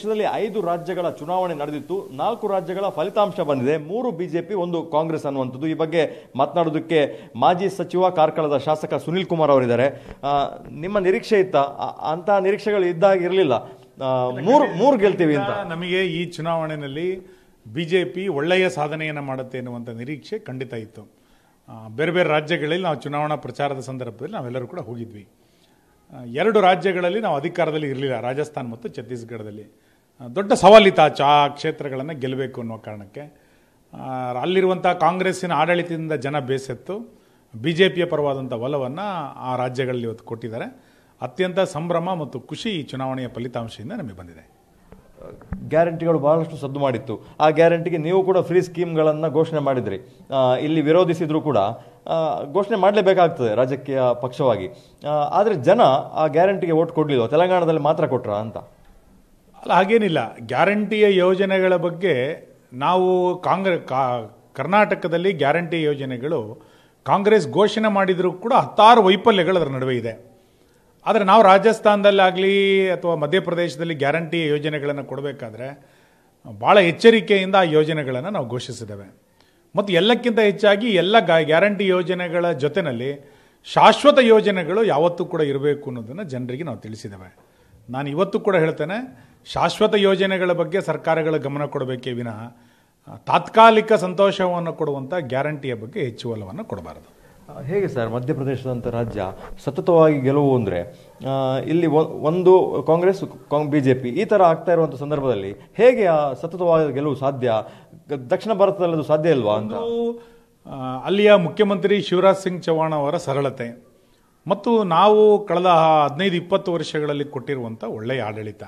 ದೇಶದಲ್ಲಿ ಐದು ರಾಜ್ಯಗಳ ಚುನಾವಣೆ ನಡೆದಿತ್ತು ನಾಲ್ಕು ರಾಜ್ಯಗಳ ಫಲಿತಾಂಶ ಬಂದಿದೆ ಮೂರು ಬಿಜೆಪಿ ಒಂದು ಕಾಂಗ್ರೆಸ್ ಅನ್ನುವಂಥದ್ದು ಈ ಬಗ್ಗೆ ಮಾತನಾಡೋದಕ್ಕೆ ಮಾಜಿ ಸಚಿವ ಕಾರ್ಕಳದ ಶಾಸಕ ಸುನಿಲ್ ಕುಮಾರ್ ಅವರಿದ್ದಾರೆ ನಿಮ್ಮ ನಿರೀಕ್ಷೆ ಇತ್ತ ಅಂತಹ ನಿರೀಕ್ಷೆಗಳು ಇರಲಿಲ್ಲ ಮೂರು ಮೂರು ಗೆಲ್ತೀವಿ ಅಂತ ನಮಗೆ ಈ ಚುನಾವಣೆಯಲ್ಲಿ ಬಿಜೆಪಿ ಒಳ್ಳೆಯ ಸಾಧನೆಯನ್ನು ಮಾಡುತ್ತೆ ಎನ್ನುವಂಥ ನಿರೀಕ್ಷೆ ಖಂಡಿತ ಇತ್ತು ಬೇರೆ ಬೇರೆ ರಾಜ್ಯಗಳಲ್ಲಿ ನಾವು ಚುನಾವಣಾ ಪ್ರಚಾರದ ಸಂದರ್ಭದಲ್ಲಿ ನಾವೆಲ್ಲರೂ ಕೂಡ ಹೋಗಿದ್ವಿ ಎರಡು ರಾಜ್ಯಗಳಲ್ಲಿ ನಾವು ಅಧಿಕಾರದಲ್ಲಿ ಇರಲಿಲ್ಲ ರಾಜಸ್ಥಾನ್ ಮತ್ತು ಛತ್ತೀಸ್ಗಢದಲ್ಲಿ ದೊಡ್ಡ ಸವಾಲಿತ ಆ ಕ್ಷೇತ್ರಗಳನ್ನು ಗೆಲ್ಲಬೇಕು ಅನ್ನೋ ಕಾರಣಕ್ಕೆ ಅಲ್ಲಿರುವಂಥ ಕಾಂಗ್ರೆಸ್ಸಿನ ಆಡಳಿತದಿಂದ ಜನ ಬೇಸತ್ತು ಬಿ ಜೆ ಪಿಯ ಪರವಾದಂಥ ಒಲವನ್ನು ಆ ರಾಜ್ಯಗಳಲ್ಲಿ ಇವತ್ತು ಕೊಟ್ಟಿದ್ದಾರೆ ಅತ್ಯಂತ ಸಂಭ್ರಮ ಮತ್ತು ಖುಷಿ ಈ ಚುನಾವಣೆಯ ಫಲಿತಾಂಶದಿಂದ ನಮಗೆ ಬಂದಿದೆ ಗ್ಯಾರಂಟಿಗಳು ಬಹಳಷ್ಟು ಸದ್ದು ಮಾಡಿತ್ತು ಆ ಗ್ಯಾರಂಟಿಗೆ ನೀವು ಕೂಡ ಫ್ರೀ ಸ್ಕೀಮ್ಗಳನ್ನು ಘೋಷಣೆ ಮಾಡಿದ್ರಿ ಇಲ್ಲಿ ವಿರೋಧಿಸಿದರೂ ಕೂಡ ಘೋಷಣೆ ಮಾಡಲೇಬೇಕಾಗ್ತದೆ ರಾಜಕೀಯ ಪಕ್ಷವಾಗಿ ಆದರೆ ಜನ ಆ ಗ್ಯಾರಂಟಿಗೆ ಓಟ್ ಕೊಡಲಿಲ್ಲ ತೆಲಂಗಾಣದಲ್ಲಿ ಮಾತ್ರ ಕೊಟ್ರ ಅಂತ ಅಲ್ಲ ಹಾಗೇನಿಲ್ಲ ಗ್ಯಾರಂಟಿಯ ಯೋಜನೆಗಳ ಬಗ್ಗೆ ನಾವು ಕಾಂಗ್ರೆ ಕರ್ನಾಟಕದಲ್ಲಿ ಗ್ಯಾರಂಟಿ ಯೋಜನೆಗಳು ಕಾಂಗ್ರೆಸ್ ಘೋಷಣೆ ಮಾಡಿದರೂ ಕೂಡ ಹತ್ತಾರು ವೈಫಲ್ಯಗಳು ಅದರ ನಡುವೆ ಇದೆ ಆದರೆ ನಾವು ರಾಜಸ್ಥಾನದಲ್ಲಾಗಲಿ ಅಥವಾ ಮಧ್ಯಪ್ರದೇಶದಲ್ಲಿ ಗ್ಯಾರಂಟಿ ಯೋಜನೆಗಳನ್ನು ಕೊಡಬೇಕಾದ್ರೆ ಭಾಳ ಎಚ್ಚರಿಕೆಯಿಂದ ಆ ಯೋಜನೆಗಳನ್ನು ನಾವು ಘೋಷಿಸಿದ್ದೇವೆ ಮತ್ತು ಎಲ್ಲಕ್ಕಿಂತ ಹೆಚ್ಚಾಗಿ ಎಲ್ಲ ಗ್ಯಾರಂಟಿ ಯೋಜನೆಗಳ ಜೊತೆಯಲ್ಲಿ ಶಾಶ್ವತ ಯೋಜನೆಗಳು ಯಾವತ್ತೂ ಕೂಡ ಇರಬೇಕು ಅನ್ನೋದನ್ನು ಜನರಿಗೆ ನಾವು ತಿಳಿಸಿದ್ದೇವೆ ನಾನು ಇವತ್ತು ಕೂಡ ಹೇಳ್ತೇನೆ ಶಾಶ್ವತ ಯೋಜನೆಗಳ ಬಗ್ಗೆ ಸರ್ಕಾರಗಳ ಗಮನ ಕೊಡಬೇಕೇ ವಿನಃ ತಾತ್ಕಾಲಿಕ ಸಂತೋಷವನ್ನು ಕೊಡುವಂಥ ಗ್ಯಾರಂಟಿಯ ಬಗ್ಗೆ ಹೆಚ್ಚು ಒಲವನ್ನು ಕೊಡಬಾರದು ಹೇಗೆ ಸರ್ ಮಧ್ಯಪ್ರದೇಶದಂಥ ರಾಜ್ಯ ಸತತವಾಗಿ ಗೆಲುವು ಅಂದರೆ ಇಲ್ಲಿ ಒಂದು ಕಾಂಗ್ರೆಸ್ ಬಿ ಜೆ ಪಿ ಈ ಥರ ಆಗ್ತಾ ಇರುವಂಥ ಸಂದರ್ಭದಲ್ಲಿ ಹೇಗೆ ಆ ಸತತವಾದ ಗೆಲುವು ಸಾಧ್ಯ ದಕ್ಷಿಣ ಭಾರತದಲ್ಲಿ ಅದು ಸಾಧ್ಯ ಇಲ್ವಾ ಅಂತ ಅಲ್ಲಿಯ ಮುಖ್ಯಮಂತ್ರಿ ಶಿವರಾಜ್ ಸಿಂಗ್ ಚೌಹಾಣ್ ಅವರ ಸರಳತೆ ಮತ್ತು ನಾವು ಕಳೆದ ಹದಿನೈದು ಇಪ್ಪತ್ತು ವರ್ಷಗಳಲ್ಲಿ ಕೊಟ್ಟಿರುವಂಥ ಒಳ್ಳೆಯ ಆಡಳಿತ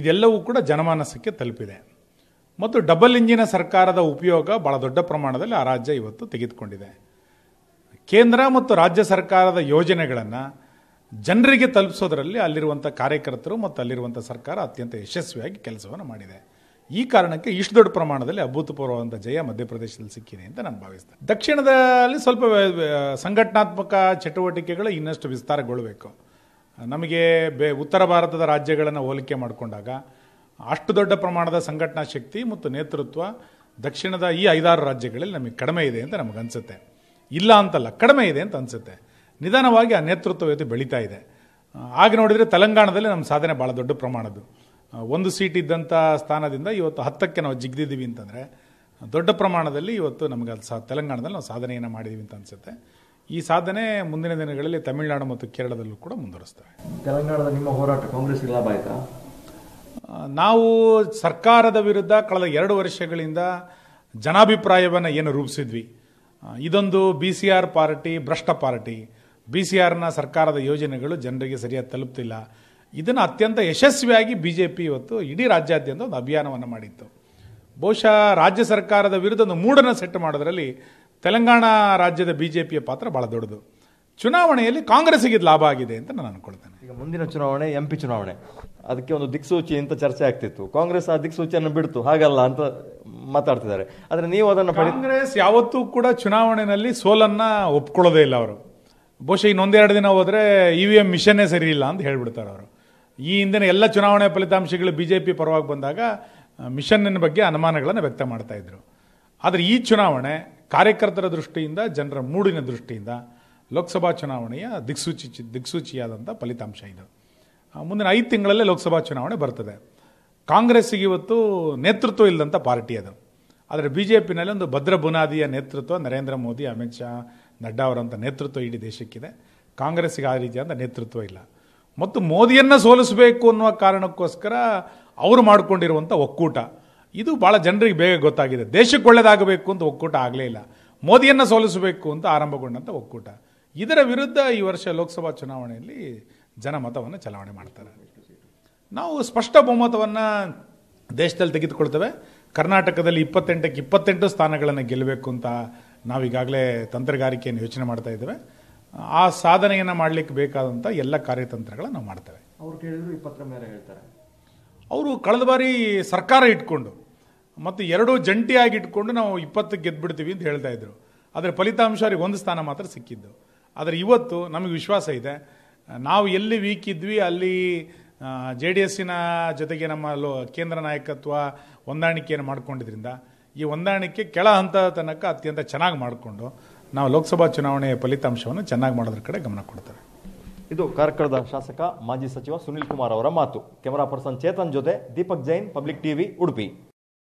ಇದೆಲ್ಲವೂ ಕೂಡ ಜನಮಾನಸಕ್ಕೆ ತಲುಪಿದೆ ಮತ್ತು ಡಬಲ್ ಇಂಜಿನ ಸರ್ಕಾರದ ಉಪಯೋಗ ಬಹಳ ದೊಡ್ಡ ಪ್ರಮಾಣದಲ್ಲಿ ಆ ರಾಜ್ಯ ಇವತ್ತು ತೆಗೆದುಕೊಂಡಿದೆ ಕೇಂದ್ರ ಮತ್ತು ರಾಜ್ಯ ಸರ್ಕಾರದ ಯೋಜನೆಗಳನ್ನು ಜನರಿಗೆ ತಲುಪಿಸೋದರಲ್ಲಿ ಅಲ್ಲಿರುವಂಥ ಕಾರ್ಯಕರ್ತರು ಮತ್ತು ಅಲ್ಲಿರುವಂಥ ಸರ್ಕಾರ ಅತ್ಯಂತ ಯಶಸ್ವಿಯಾಗಿ ಕೆಲಸವನ್ನು ಮಾಡಿದೆ ಈ ಕಾರಣಕ್ಕೆ ಇಷ್ಟು ದೊಡ್ಡ ಪ್ರಮಾಣದಲ್ಲಿ ಅಭೂತಪೂರ್ವವಾದಂಥ ಜಯ ಮಧ್ಯಪ್ರದೇಶದಲ್ಲಿ ಸಿಕ್ಕಿದೆ ಅಂತ ನಾನು ಭಾವಿಸ್ತೇನೆ ದಕ್ಷಿಣದಲ್ಲಿ ಸ್ವಲ್ಪ ಸಂಘಟನಾತ್ಮಕ ಚಟುವಟಿಕೆಗಳು ಇನ್ನಷ್ಟು ವಿಸ್ತಾರಗೊಳ್ಳಬೇಕು ನಮಗೆ ಬೇ ಉತ್ತರ ಭಾರತದ ರಾಜ್ಯಗಳನ್ನು ಹೋಲಿಕೆ ಮಾಡಿಕೊಂಡಾಗ ಅಷ್ಟು ದೊಡ್ಡ ಪ್ರಮಾಣದ ಸಂಘಟನಾ ಶಕ್ತಿ ಮತ್ತು ನೇತೃತ್ವ ದಕ್ಷಿಣದ ಈ ಐದಾರು ರಾಜ್ಯಗಳಲ್ಲಿ ನಮಗೆ ಕಡಿಮೆ ಇದೆ ಅಂತ ನಮಗೆ ಅನಿಸುತ್ತೆ ಇಲ್ಲ ಅಂತಲ್ಲ ಕಡಿಮೆ ಇದೆ ಅಂತ ಅನಿಸುತ್ತೆ ನಿಧಾನವಾಗಿ ಆ ನೇತೃತ್ವ ಇದು ಬೆಳೀತಾ ಇದೆ ಆಗ ನೋಡಿದರೆ ತೆಲಂಗಾಣದಲ್ಲಿ ನಮ್ಮ ಸಾಧನೆ ಭಾಳ ದೊಡ್ಡ ಪ್ರಮಾಣದ್ದು ಒಂದು ಸೀಟ್ ಇದ್ದಂಥ ಸ್ಥಾನದಿಂದ ಇವತ್ತು ಹತ್ತಕ್ಕೆ ನಾವು ಜಿಗ್ದಿದ್ದೀವಿ ಅಂತಂದರೆ ದೊಡ್ಡ ಪ್ರಮಾಣದಲ್ಲಿ ಇವತ್ತು ನಮಗೆ ಅದು ಸಾ ತೆಲಂಗಾಣದಲ್ಲಿ ನಾವು ಸಾಧನೆಯನ್ನು ಮಾಡಿದ್ದೀವಿ ಅಂತ ಅನಿಸುತ್ತೆ ಈ ಸಾಧನೆ ಮುಂದಿನ ದಿನಗಳಲ್ಲಿ ತಮಿಳುನಾಡು ಮತ್ತು ಕೇರಳದಲ್ಲೂ ಕೂಡ ಮುಂದುವರಿಸ್ತಾರೆ ತೆಲಂಗಾಣದ ನಿಮ್ಮ ಹೋರಾಟ ಕಾಂಗ್ರೆಸ್ ಲಾಭ ಆಯಿತಾ ನಾವು ಸರ್ಕಾರದ ವಿರುದ್ಧ ಕಳೆದ ಎರಡು ವರ್ಷಗಳಿಂದ ಜನಾಭಿಪ್ರಾಯವನ್ನು ಏನು ರೂಪಿಸಿದ್ವಿ ಇದೊಂದು ಬಿ ಸಿ ಆರ್ ಪಾರ್ಟಿ ಭ್ರಷ್ಟ ಪಾರ್ಟಿ ಬಿ ಸಿ ಆರ್ನ ಸರ್ಕಾರದ ಯೋಜನೆಗಳು ಜನರಿಗೆ ಸರಿಯಾಗಿ ತಲುಪ್ತಿಲ್ಲ ಇದನ್ನು ಅತ್ಯಂತ ಯಶಸ್ವಿಯಾಗಿ ಬಿ ಜೆ ಪಿ ಇವತ್ತು ಇಡೀ ರಾಜ್ಯಾದ್ಯಂತ ಒಂದು ಅಭಿಯಾನವನ್ನು ಮಾಡಿತ್ತು ಬಹುಶಃ ರಾಜ್ಯ ಸರ್ಕಾರದ ವಿರುದ್ಧ ಒಂದು ಮೂಡನ್ನು ಸೆಟ್ ಮಾಡೋದರಲ್ಲಿ ತೆಲಂಗಾಣ ರಾಜ್ಯದ ಬಿ ಜೆ ಪಿಯ ಪಾತ್ರ ಭಾಳ ದೊಡ್ಡದು ಚುನಾವಣೆಯಲ್ಲಿ ಕಾಂಗ್ರೆಸ್ಸಿಗೆ ಇದು ಲಾಭ ಆಗಿದೆ ಅಂತ ನಾನು ಅನ್ಕೊಳ್ತೇನೆ ಈಗ ಮುಂದಿನ ಚುನಾವಣೆ ಎಂ ಪಿ ಚುನಾವಣೆ ಅದಕ್ಕೆ ಒಂದು ದಿಕ್ಸೂಚಿ ಅಂತ ಚರ್ಚೆ ಆಗ್ತಿತ್ತು ಕಾಂಗ್ರೆಸ್ ಆ ದಿಕ್ಸೂಚಿಯನ್ನು ಬಿಡ್ತು ಹಾಗಲ್ಲ ಅಂತ ಮಾತಾಡ್ತಿದ್ದಾರೆ ಆದರೆ ನೀವು ಅದನ್ನು ಕಾಂಗ್ರೆಸ್ ಯಾವತ್ತೂ ಕೂಡ ಚುನಾವಣೆಯಲ್ಲಿ ಸೋಲನ್ನು ಒಪ್ಕೊಳ್ಳೋದೇ ಇಲ್ಲ ಅವರು ಬಹುಶಃ ಇನ್ನೊಂದೆರಡು ದಿನ ಹೋದರೆ ಇ ವಿ ಎಂ ಮಿಷನ್ನೇ ಸರಿ ಇಲ್ಲ ಅಂತ ಹೇಳಿಬಿಡ್ತಾರೆ ಅವರು ಈ ಹಿಂದಿನ ಎಲ್ಲ ಚುನಾವಣೆ ಫಲಿತಾಂಶಗಳು ಬಿ ಜೆ ಪಿ ಪರವಾಗಿ ಬಂದಾಗ ಮಿಷನ್ನಿನ ಬಗ್ಗೆ ಅನುಮಾನಗಳನ್ನು ವ್ಯಕ್ತ ಇದ್ರು ಆದರೆ ಈ ಚುನಾವಣೆ ಕಾರ್ಯಕರ್ತರ ದೃಷ್ಟಿಯಿಂದ ಜನರ ಮೂಡಿನ ದೃಷ್ಟಿಯಿಂದ ಲೋಕಸಭಾ ಚುನಾವಣೆಯ ದಿಕ್ಸೂಚಿ ದಿಕ್ಸೂಚಿಯಾದಂಥ ಫಲಿತಾಂಶ ಇದು ಮುಂದಿನ ಐದು ತಿಂಗಳಲ್ಲೇ ಲೋಕಸಭಾ ಚುನಾವಣೆ ಬರ್ತದೆ ಕಾಂಗ್ರೆಸ್ಸಿಗೆ ಇವತ್ತು ನೇತೃತ್ವ ಇಲ್ಲದಂಥ ಪಾರ್ಟಿ ಅದು ಆದರೆ ಬಿ ಜೆ ಪಿನಲ್ಲಿ ಒಂದು ಭದ್ರ ಬುನಾದಿಯ ನೇತೃತ್ವ ನರೇಂದ್ರ ಮೋದಿ ಅಮಿತ್ ಶಾ ನಡ್ಡಾ ಅವರಂಥ ನೇತೃತ್ವ ಇಡೀ ದೇಶಕ್ಕಿದೆ ಕಾಂಗ್ರೆಸ್ಸಿಗೆ ಆ ರೀತಿಯಾದ ನೇತೃತ್ವ ಇಲ್ಲ ಮತ್ತು ಮೋದಿಯನ್ನು ಸೋಲಿಸಬೇಕು ಅನ್ನುವ ಕಾರಣಕ್ಕೋಸ್ಕರ ಅವರು ಮಾಡಿಕೊಂಡಿರುವಂಥ ಒಕ್ಕೂಟ ಇದು ಭಾಳ ಜನರಿಗೆ ಬೇಗ ಗೊತ್ತಾಗಿದೆ ದೇಶಕ್ಕೆ ಒಳ್ಳೆಯದಾಗಬೇಕು ಅಂತ ಒಕ್ಕೂಟ ಆಗಲೇ ಇಲ್ಲ ಮೋದಿಯನ್ನು ಸೋಲಿಸಬೇಕು ಅಂತ ಆರಂಭಗೊಂಡಂಥ ಒಕ್ಕೂಟ ಇದರ ವಿರುದ್ಧ ಈ ವರ್ಷ ಲೋಕಸಭಾ ಚುನಾವಣೆಯಲ್ಲಿ ಜನಮತವನ್ನು ಚಲಾವಣೆ ಮಾಡ್ತಾರೆ ನಾವು ಸ್ಪಷ್ಟ ಬಹುಮತವನ್ನು ದೇಶದಲ್ಲಿ ತೆಗೆದುಕೊಳ್ತೇವೆ ಕರ್ನಾಟಕದಲ್ಲಿ ಇಪ್ಪತ್ತೆಂಟಕ್ಕೆ ಇಪ್ಪತ್ತೆಂಟು ಸ್ಥಾನಗಳನ್ನು ಗೆಲ್ಲಬೇಕು ಅಂತ ನಾವೀಗಾಗಲೇ ತಂತ್ರಗಾರಿಕೆಯನ್ನು ಯೋಚನೆ ಮಾಡ್ತಾ ಇದ್ದೇವೆ ಆ ಸಾಧನೆಯನ್ನು ಮಾಡಲಿಕ್ಕೆ ಬೇಕಾದಂಥ ಎಲ್ಲ ಕಾರ್ಯತಂತ್ರಗಳನ್ನು ನಾವು ಮಾಡ್ತೇವೆ ಅವರು ಕೇಳಿದ್ರು ಇಪ್ಪತ್ತರ ಮೇಲೆ ಹೇಳ್ತಾರೆ ಅವರು ಕಳೆದ ಬಾರಿ ಸರ್ಕಾರ ಇಟ್ಕೊಂಡು ಮತ್ತು ಎರಡೂ ಜಂಟಿಯಾಗಿ ಇಟ್ಕೊಂಡು ನಾವು ಇಪ್ಪತ್ತಕ್ಕೆ ಗೆದ್ದುಬಿಡ್ತೀವಿ ಅಂತ ಹೇಳ್ತಾ ಇದ್ರು ಆದರೆ ಫಲಿತಾಂಶ ಅವ್ರಿಗೆ ಒಂದು ಸ್ಥಾನ ಮಾತ್ರ ಸಿಕ್ಕಿದ್ದು ಆದರೆ ಇವತ್ತು ನಮಗೆ ವಿಶ್ವಾಸ ಇದೆ ನಾವು ಎಲ್ಲಿ ವೀಕ್ ಇದ್ವಿ ಅಲ್ಲಿ ಜೆ ಡಿ ಎಸ್ಸಿನ ಜೊತೆಗೆ ನಮ್ಮ ಲೋ ಕೇಂದ್ರ ನಾಯಕತ್ವ ಹೊಂದಾಣಿಕೆಯನ್ನು ಮಾಡ್ಕೊಂಡಿದ್ರಿಂದ ಈ ಹೊಂದಾಣಿಕೆ ಕೆಳ ಹಂತದ ತನಕ ಅತ್ಯಂತ ಚೆನ್ನಾಗಿ ಮಾಡಿಕೊಂಡು ನಾವು ಲೋಕಸಭಾ ಚುನಾವಣೆಯ ಫಲಿತಾಂಶವನ್ನು ಚೆನ್ನಾಗಿ ಮಾಡೋದ್ರ ಕಡೆ ಗಮನ ಕೊಡ್ತಾರೆ ಇದು ಕಾರ್ಕಳದ ಶಾಸಕ ಮಾಜಿ ಸಚಿವ ಸುನಿಲ್ ಕುಮಾರ್ ಅವರ ಮಾತು ಕ್ಯಾಮರಾ ಪರ್ಸನ್ ಚೇತನ್ ಜೊತೆ ದೀಪಕ್ ಜೈನ್ ಪಬ್ಲಿಕ್ ಟಿವಿ ಉಡುಪಿ